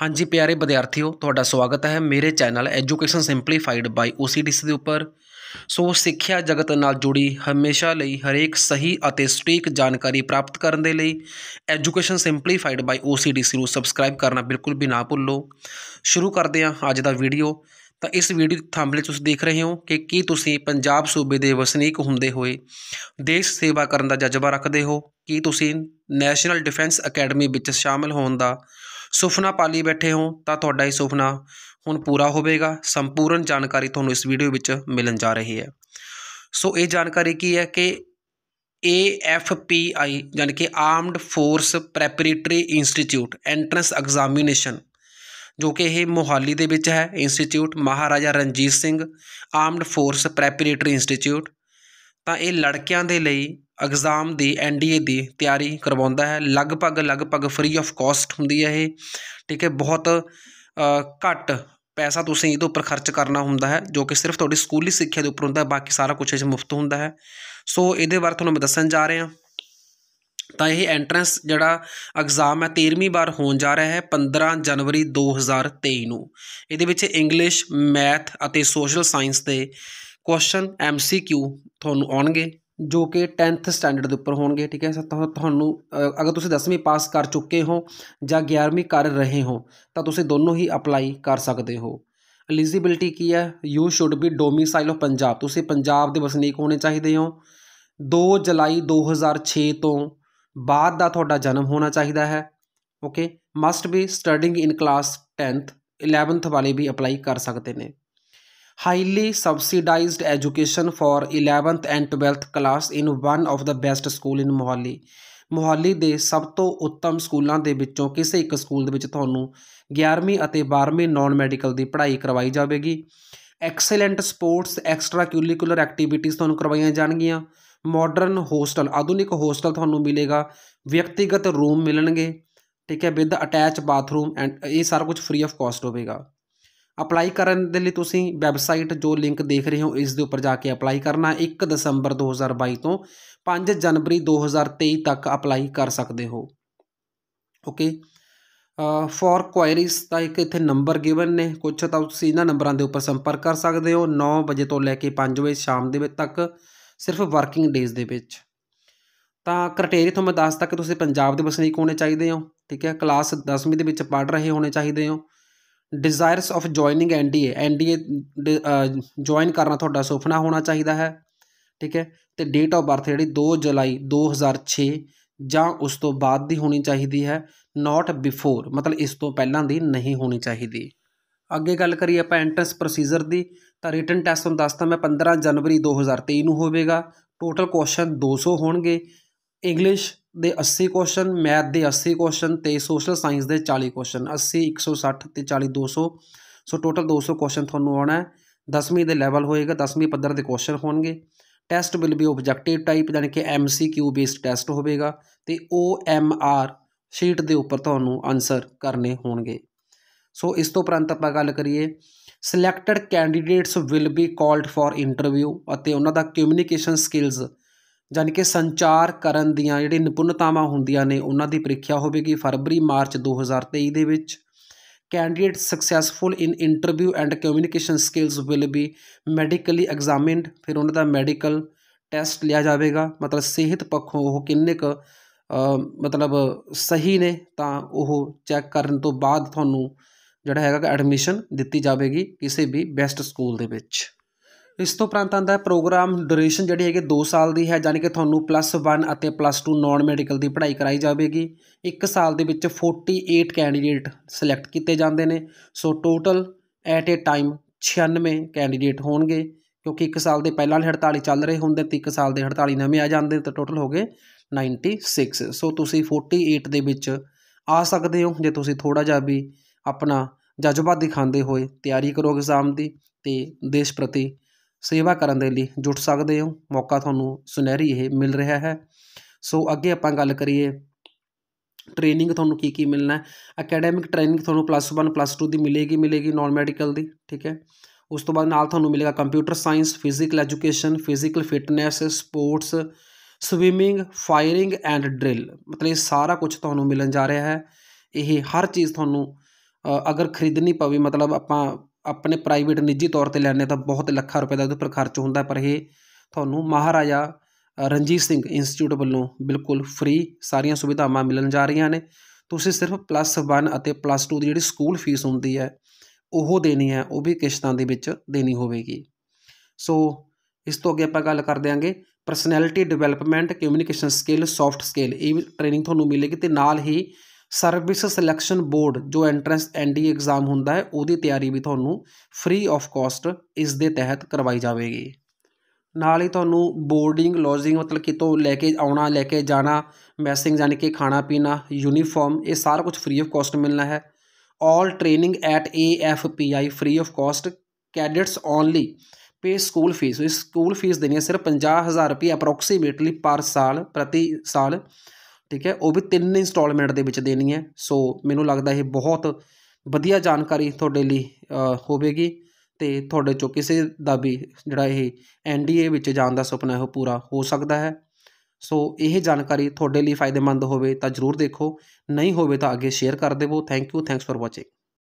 ਹਾਂਜੀ ਪਿਆਰੇ ਵਿਦਿਆਰਥੀਓ ਤੁਹਾਡਾ ਸਵਾਗਤ ਹੈ ਮੇਰੇ channel education simplified by OCDC ਦੇ ਉੱਪਰ ਸੋ ਸਿੱਖਿਆ ਜਗਤ ਨਾਲ ਜੁੜੀ ਹਮੇਸ਼ਾ ਲਈ ਹਰੇਕ ਸਹੀ ਅਤੇ ਸਟੀਕ ਜਾਣਕਾਰੀ ਪ੍ਰਾਪਤ ਕਰਨ ਦੇ ਲਈ ਐਜੂਕੇਸ਼ਨ ਸਿੰਪਲੀਫਾਈਡ ਬਾਈ OCDC ਨੂੰ ਸਬਸਕ੍ਰਾਈਬ ਕਰਨਾ ਬਿਲਕੁਲ ਵੀ ਨਾ ਭੁੱਲੋ ਸ਼ੁਰੂ ਕਰਦੇ ਹਾਂ ਅੱਜ ਦਾ ਵੀਡੀਓ ਤਾਂ ਇਸ ਵੀਡੀਓ ਦੇ ਥੰਬਲੇ ਤੁਸੀਂ ਦੇਖ ਰਹੇ ਹੋ ਕਿ ਕੀ ਤੁਸੀਂ ਪੰਜਾਬ ਸੂਬੇ ਦੇ ਵਸਨੀਕ ਹੁੰਦੇ ਹੋਏ ਦੇਸ਼ ਸੇਵਾ ਕਰਨ ਦਾ ਜਜ਼ਬਾ ਰੱਖਦੇ ਹੋ ਕੀ ਤੁਸੀਂ ਨੈਸ਼ਨਲ ਡਿਫੈਂਸ ਅਕੈਡਮੀ ਵਿੱਚ ਸ਼ਾਮਲ ਹੋਣ ਦਾ ਸੁਪਨਾ ਪਾਲੀ ਬੈਠੇ ਹੋ ਤਾਂ ਤੁਹਾਡਾ ਇਹ ਸੁਪਨਾ ਹੁਣ ਪੂਰਾ ਹੋਵੇਗਾ ਸੰਪੂਰਨ ਜਾਣਕਾਰੀ ਤੁਹਾਨੂੰ ਇਸ ਵੀਡੀਓ ਵਿੱਚ ਮਿਲਣ ਜਾ ਰਹੀ ਹੈ ਸੋ ਇਹ ਜਾਣਕਾਰੀ ਕੀ ਹੈ ਕਿ AFPI ਯਾਨੀ ਕਿ armed force preparatory institute entrance examination ਜੋ ਕਿ ਇਹ ਮੋਹਾਲੀ ਦੇ ਵਿੱਚ ਹੈ institute Maharaja Ranjit Singh armed force preparatory institute ਤਾਂ ਇਹ ਲੜਕਿਆਂ ਦੇ ਲਈ ਐਗਜ਼ਾਮ ਦੀ ਐਨਡੀਏ ਦੀ ਤਿਆਰੀ ਕਰਵਾਉਂਦਾ ਹੈ ਲਗਭਗ ਲਗਭਗ ਫ੍ਰੀ ਆਫ ਕਾਸਟ ਹੁੰਦੀ ਹੈ ਇਹ ਠੀਕ ਹੈ ਬਹੁਤ ਘੱਟ ਪੈਸਾ ਤੁਸੀਂ ਇਹਦੇ ਉੱਪਰ ਖਰਚ ਕਰਨਾ ਹੁੰਦਾ ਹੈ ਜੋ ਕਿ ਸਿਰਫ ਤੁਹਾਡੀ ਸਕੂਲੀ ਸਿੱਖਿਆ ਦੇ ਉੱਪਰ ਹੁੰਦਾ ਹੈ ਬਾਕੀ ਸਾਰਾ ਕੁਝ ਇਹ ਮੁਫਤ ਹੁੰਦਾ ਹੈ ਸੋ ਇਹਦੇ ਬਾਰੇ ਤੁਹਾਨੂੰ ਮੈਂ ਦੱਸਣ ਜਾ ਰਿਹਾ ਤਾਂ ਇਹ ਐਂਟਰੈਂਸ ਜਿਹੜਾ ਐਗਜ਼ਾਮ ਹੈ 13ਵੀਂ ਵਾਰ ਹੋਣ ਜਾ ਰਿਹਾ ਹੈ 15 ਜਨਵਰੀ 2023 ਨੂੰ ਇਹਦੇ ਵਿੱਚ ਇੰਗਲਿਸ਼ ਮੈਥ ਅਤੇ ਸੋਸ਼ਲ ਸਾਇੰਸ ਦੇ ਕੁਐਸਚਨ ਐਮਸੀਕਿਊ ਤੁਹਾਨੂੰ ਆਉਣਗੇ ਜੋ ਕਿ 10th ਸਟੈਂਡਰਡ ਦੇ ਉੱਪਰ ਹੋਣਗੇ ਠੀਕ ਹੈ ਤੁਹਾਨੂੰ ਅਗਰ ਤੁਸੀਂ 10ਵੀਂ ਪਾਸ ਕਰ ਚੁੱਕੇ ਹੋ ਜਾਂ 11ਵੀਂ ਕਰ ਰਹੇ ਹੋ ਤਾਂ ਤੁਸੀਂ ਦੋਨੋਂ ਹੀ ਅਪਲਾਈ ਕਰ ਸਕਦੇ ਹੋ ਐਲੀਜੀਬਿਲਟੀ ਕੀ ਹੈ you should be domicile of Punjab ਤੁਸੀਂ ਪੰਜਾਬ ਦੇ ਵਸਨੀਕ ਹੋਣੇ ਚਾਹੀਦੇ ਹੋ 2 ਜੁਲਾਈ 2006 ਤੋਂ ਬਾਅਦ ਦਾ ਤੁਹਾਡਾ ਜਨਮ ਹੋਣਾ ਚਾਹੀਦਾ ਹੈ okay must be studying in class 10th 11th ਵਾਲੇ ਵੀ ਅਪਲਾਈ ਕਰ ਸਕਦੇ ਨੇ highly subsidized education for 11th and 12th class in one of the best school in Mohali Mohali ਦੇ ਸਭ ਤੋਂ ਉੱਤਮ ਸਕੂਲਾਂ ਦੇ ਵਿੱਚੋਂ ਕਿਸੇ ਇੱਕ ਸਕੂਲ ਦੇ ਵਿੱਚ ਤੁਹਾਨੂੰ 11ਵੀਂ ਅਤੇ 12ਵੀਂ ਨਾਨ ਮੈਡੀਕਲ ਦੀ ਪੜ੍ਹਾਈ ਕਰਵਾਈ ਜਾਵੇਗੀ excellent sports extra curricular activities ਤੁਹਾਨੂੰ ਕਰਵਾਈਆਂ ਜਾਣਗੀਆਂ ਮਾਡਰਨ ਹੋਸਟਲ ਆਧੁਨਿਕ ਹੋਸਟਲ ਤੁਹਾਨੂੰ ਮਿਲੇਗਾ ਵਿਅਕਤੀਗਤ ਰੂਮ ਮਿਲਣਗੇ ਠੀਕ ਹੈ ਵਿਦ ਅਟੈਚ ਬਾਥਰੂਮ ਐਂਡ ਇਹ ਸਾਰਾ ਕੁਝ ਫ੍ਰੀ ਆਫ ਕਾਸਟ ਹੋਵੇਗਾ ਅਪਲਾਈ ਕਰਨ ਦੇ ਲਈ ਤੁਸੀਂ ਵੈਬਸਾਈਟ ਜੋ ਲਿੰਕ ਦੇਖ ਰਹੇ ਹੋ ਇਸ ਦੇ ਉੱਪਰ ਜਾ ਕੇ ਅਪਲਾਈ ਕਰਨਾ 1 ਦਸੰਬਰ 2022 ਤੋਂ 5 ਜਨਵਰੀ 2023 ਤੱਕ ਅਪਲਾਈ ਕਰ ਸਕਦੇ ਹੋ ਓਕੇ ਫॉर ਕੁਆਇਰੀਸ ਦਾ ਇੱਕ ਇੱਥੇ ਨੰਬਰ ਗਿਵਨ ਨੇ ਕੁਝ ਤਾਂ ਤੁਸੀਂ ਇਹਨਾਂ ਨੰਬਰਾਂ ਦੇ ਉੱਪਰ ਸੰਪਰਕ ਕਰ ਸਕਦੇ ਹੋ 9 ਵਜੇ ਤੋਂ ਲੈ ਕੇ 5 ਵਜੇ ਸ਼ਾਮ ਦੇ ਵਿੱਚ ਤੱਕ ਸਿਰਫ ਵਰਕਿੰਗ ਡੇਜ਼ ਦੇ ਵਿੱਚ ਤਾਂ ਕ੍ਰਾਈਟੇਰੀਆ ਤੋਂ ਮੈਂ ਦੱਸਦਾ ਕਿ ਤੁਸੀਂ ਪੰਜਾਬ ਦੇ ਵਸਨੀਕ ਹੋਣੇ ਚਾਹੀਦੇ ਹੋ ਠੀਕ ਹੈ ਕਲਾਸ 10ਵੀਂ ਦੇ ਵਿੱਚ ਪੜ੍ਹ ਰਹੇ ਹੋਣੇ ਚਾਹੀਦੇ ਹੋ desires of joining NDA NDA join ਕਰਨਾ ਤੁਹਾਡਾ ਸੁਪਨਾ ਹੋਣਾ ਚਾਹੀਦਾ ਹੈ ਠੀਕ ਹੈ ਤੇ ਡੇਟ ਆਫ ਬਰਥ ਜਿਹੜੀ 2 ਜੁਲਾਈ 2006 ਜਾਂ ਉਸ ਤੋਂ ਬਾਅਦ ਦੀ ਹੋਣੀ ਚਾਹੀਦੀ ਹੈ ਨਾਟ ਬਿਫੋਰ ਮਤਲਬ ਇਸ ਤੋਂ ਪਹਿਲਾਂ ਦੀ ਨਹੀਂ ਹੋਣੀ ਚਾਹੀਦੀ ਅੱਗੇ ਗੱਲ ਕਰੀਏ ਆਪਾਂ ਐਂਟਰੈਂਸ ਪ੍ਰੋਸੀਜਰ ਦੀ ਤਾਂ ਰਿਟਨ ਟੈਸਟ ਨੂੰ ਦੱਸਦਾ ਮੈਂ 15 ਜਨਵਰੀ 2023 ਨੂੰ ਹੋਵੇਗਾ ਟੋਟਲ ਕੁਐਸਚਨ 200 ਹੋਣਗੇ ਇੰਗਲਿਸ਼ ਦੇ 80 ਕੁਐਸਚਨ ਮੈਥ ਦੇ 80 ਕੁਐਸਚਨ ਤੇ ਸੋਸ਼ਲ ਸਾਇੰਸ ਦੇ 40 ਕੁਐਸਚਨ 80 160 ਤੇ 40 200 ਸੋ ਟੋਟਲ 200 ਕੁਐਸਚਨ ਤੁਹਾਨੂੰ ਆਉਣਾ ਹੈ 10ਵੀਂ ਦੇ ਲੈਵਲ ਹੋਏਗਾ 10ਵੀਂ ਪੱਧਰ ਦੇ ਕੁਐਸਚਨ ਹੋਣਗੇ test will be objective type ਯਾਨੀ ਕਿ ਐਮਸੀਕਿਊ ਬੇਸਡ ਟੈਸਟ ਹੋਵੇਗਾ ਤੇ ਓਐਮਆਰ ਸ਼ੀਟ ਦੇ ਉੱਪਰ ਤੁਹਾਨੂੰ ਆਨਸਰ ਕਰਨੇ ਹੋਣਗੇ ਸੋ ਇਸ ਤੋਂ ਉਪਰੰਤ ਆਪਾਂ ਗੱਲ ਕਰੀਏ selected candidates will be called for interview ਅਤੇ ਉਹਨਾਂ ਦਾ ਕਮਿਊਨੀਕੇਸ਼ਨ ਸਕਿਲਸ ਜਾਨੀ ਕਿ ਸੰਚਾਰ ਕਰਨ ਦੀਆਂ ਜਿਹੜੀ ਨਿਪੁੰਨਤਾਵਾਂ ਹੁੰਦੀਆਂ ਨੇ ਉਹਨਾਂ ਦੀ ਪ੍ਰੀਖਿਆ ਹੋਵੇਗੀ ਫਰਵਰੀ ਮਾਰਚ 2023 ਦੇ ਵਿੱਚ candidate successful in interview and communication skills will be medically examined ਫਿਰ ਉਹਨਾਂ ਦਾ ਮੈਡੀਕਲ ਟੈਸਟ ਲਿਆ ਜਾਵੇਗਾ ਮਤਲਬ ਸਿਹਤ ਪੱਖੋਂ ਉਹ ਕਿੰਨੇ ਕੁ ਮਤਲਬ ਸਹੀ ਨੇ ਤਾਂ ਉਹ ਚੈੱਕ ਕਰਨ ਤੋਂ ਬਾਅਦ ਤੁਹਾਨੂੰ ਜਿਹੜਾ ਹੈਗਾ ਐਡਮਿਸ਼ਨ ਦਿੱਤੀ ਜਾਵੇਗੀ ਕਿਸੇ ਵੀ ਬੈਸਟ ਸਕੂਲ ਦੇ ਵਿੱਚ ਇਸ ਤੋਂ ਪ੍ਰਾਂਤ ਆਂਦਾ ਹੈ ਪ੍ਰੋਗਰਾਮ ਡਿਊਰੇਸ਼ਨ ਜਿਹੜੀ ਹੈਗੀ 2 ਸਾਲ ਦੀ ਹੈ ਯਾਨੀ ਕਿ ਤੁਹਾਨੂੰ ਪਲੱਸ 1 ਅਤੇ ਪਲੱਸ 2 ਨਾਨ ਮੈਡੀਕਲ ਦੀ ਪੜ੍ਹਾਈ ਕਰਾਈ ਜਾਵੇਗੀ 1 ਸਾਲ ਦੇ ਵਿੱਚ 48 ਕੈਂਡੀਡੇਟ ਸਿਲੈਕਟ ਕੀਤੇ ਜਾਂਦੇ ਨੇ so total at a time 96 candidate ਹੋਣਗੇ ਕਿਉਂਕਿ 1 ਸਾਲ ਦੇ ਪਹਿਲਾਂ ਵਾਲੇ 48 ਚੱਲ ਰਹੇ ਹੁੰਦੇ ਤੇ 1 ਸਾਲ ਦੇ 48 ਨਵੇਂ ਆ ਜਾਂਦੇ ਤਾਂ ਟੋਟਲ ਹੋ ਗਏ 96 ਸੋ ਤੁਸੀਂ 48 ਦੇ ਵਿੱਚ ਆ ਸਕਦੇ ਹੋ ਜੇ ਤੁਸੀਂ ਥੋੜਾ ਜਿਹਾ ਵੀ ਆਪਣਾ ਜਜ਼ਬਾ ਦਿਖਾਉਂਦੇ ਹੋਏ ਤਿਆਰੀ ਕਰੋ ਐਗਜ਼ਾਮ ਦੀ ਤੇ ਦੇਸ਼ ਪ੍ਰਤੀ ਸੇਵਾ ਕਰਨ ਦੇ ਲਈ ਜੁਟ ਸਕਦੇ ਹੋ ਮੌਕਾ ਤੁਹਾਨੂੰ ਸੁਨਹਿਰੀ ਇਹ ਮਿਲ ਰਿਹਾ ਹੈ ਸੋ ਅੱਗੇ ਆਪਾਂ ਗੱਲ ਕਰੀਏ ਟ੍ਰੇਨਿੰਗ ਤੁਹਾਨੂੰ ਕੀ ਕੀ ਮਿਲਣਾ ਹੈ ਅਕੈਡੈਮਿਕ ਟ੍ਰੇਨਿੰਗ ਤੁਹਾਨੂੰ ਪਲੱਸ 1 ਪਲੱਸ 2 ਦੀ ਮਿਲੇਗੀ ਮਿਲੇਗੀ ਨਾਨ ਮੈਡੀਕਲ ਦੀ ਠੀਕ ਹੈ ਉਸ ਤੋਂ ਬਾਅਦ ਨਾਲ ਤੁਹਾਨੂੰ ਮਿਲੇਗਾ computer science physical education physical fitness sports swimming firing and drill ਮਤਲਬ ਇਹ ਸਾਰਾ ਕੁਝ ਤੁਹਾਨੂੰ ਮਿਲਣ ਜਾ ਰਿਹਾ ਹੈ ਇਹ ਹਰ ਚੀਜ਼ ਤੁਹਾਨੂੰ ਅਗਰ ਖਰੀਦਣੀ ਪਵੇ ਮਤਲਬ ਆਪਾਂ ਆਪਣੇ ਪ੍ਰਾਈਵੇਟ ਨਿੱਜੀ ਤੌਰ ਤੇ ਲੈਣੇ ਤਾਂ ਬਹੁਤ ਲੱਖਾਂ ਰੁਪਏ ਦਾ ਉਹਦੇ ਉੱਪਰ ਖਰਚ ਹੁੰਦਾ ਪਰ ਇਹ ਤੁਹਾਨੂੰ ਮਹਾਰਾਜਾ ਰਣਜੀਤ ਸਿੰਘ ਇੰਸਟੀਚਿਊਟ ਵੱਲੋਂ ਬਿਲਕੁਲ ਫ੍ਰੀ ਸਾਰੀਆਂ ਸੁਵਿਧਾਵਾਂ ਮਿਲਣ ਜਾ ਰਹੀਆਂ ਨੇ ਤੁਸੀਂ ਸਿਰਫ ਪਲੱਸ 1 ਅਤੇ ਪਲੱਸ 2 ਦੀ ਜਿਹੜੀ ਸਕੂਲ ਫੀਸ ਹੁੰਦੀ ਹੈ ਉਹ ਦੇਣੀ ਹੈ ਉਹ ਵੀ ਕਿਸ਼ਤਾਂ ਦੇ ਵਿੱਚ ਦੇਣੀ ਹੋਵੇਗੀ ਸੋ ਇਸ ਤੋਂ ਅੱਗੇ ਆਪਾਂ ਗੱਲ ਕਰ ਦਿਆਂਗੇ personality development communication skill soft skill ਇਹ ਵੀ ਟ੍ਰੇਨਿੰਗ ਤੁਹਾਨੂੰ ਮਿਲੇਗੀ ਤੇ ਨਾਲ ਹੀ ਸਰਵਿਸ ਸਿਲੈਕਸ਼ਨ ਬੋਰਡ ਜੋ ਐਂਟਰੈਂਸ ਐਨਡੀ ਐਗਜ਼ਾਮ ਹੁੰਦਾ ਹੈ ਉਹਦੀ ਤਿਆਰੀ ਵੀ ਤੁਹਾਨੂੰ ਫ੍ਰੀ ਆਫ ਕਾਸਟ ਇਸ ਦੇ ਤਹਿਤ ਕਰਵਾਈ ਜਾਵੇਗੀ ਨਾਲ ਹੀ ਤੁਹਾਨੂੰ ਬੋਰਡਿੰਗ ਲੌਜਿੰਗ ਮਤਲਬ ਕਿਤੋਂ ਲੈ ਕੇ ਆਉਣਾ ਲੈ ਕੇ ਜਾਣਾ ਮੈਸਿੰਗ ਯਾਨੀ ਕਿ ਖਾਣਾ ਪੀਣਾ ਯੂਨੀਫਾਰਮ ਇਹ ਸਾਰਾ ਕੁਝ ਫ੍ਰੀ ਆਫ ਕਾਸਟ ਮਿਲਣਾ ਹੈ all training at AFPI free of cost cadets only pay school fees ਇਸ ਸਕੂਲ ਫੀਸ ਦੇਣੀ ਹੈ ਸਿਰਫ 50000 ਰੁਪਏ ਅਪਰੋਕਸੀਮੇਟਲੀ ਪਰ ਸਾਲ ਪ੍ਰਤੀ ਸਾਲ ਠੀਕ ਹੈ ਉਹ ਵੀ ਤਿੰਨ ਇੰਸਟਾਲਮੈਂਟ ਦੇ ਵਿੱਚ ਦੇਣੀ ਹੈ ਸੋ ਮੈਨੂੰ ਲੱਗਦਾ ਇਹ ਬਹੁਤ ਵਧੀਆ ਜਾਣਕਾਰੀ ਤੁਹਾਡੇ ਲਈ ਹੋਵੇਗੀ ਤੇ ਤੁਹਾਡੇ ਚੋਂ ਕਿਸੇ ਦਾ ਵੀ ਜਿਹੜਾ ਇਹ ਐਨਡੀਏ ਵਿੱਚ ਜਾਣ ਦਾ ਸੁਪਨਾ ਹੈ ਉਹ ਪੂਰਾ ਹੋ ਸਕਦਾ ਹੈ ਸੋ ਇਹ ਜਾਣਕਾਰੀ ਤੁਹਾਡੇ ਲਈ ਫਾਇਦੇਮੰਦ ਹੋਵੇ ਤਾਂ ਜਰੂਰ ਦੇਖੋ ਨਹੀਂ ਹੋਵੇ ਤਾਂ ਅੱਗੇ ਸ਼ੇਅਰ ਕਰ ਦੇਵੋ thank you thanks for watching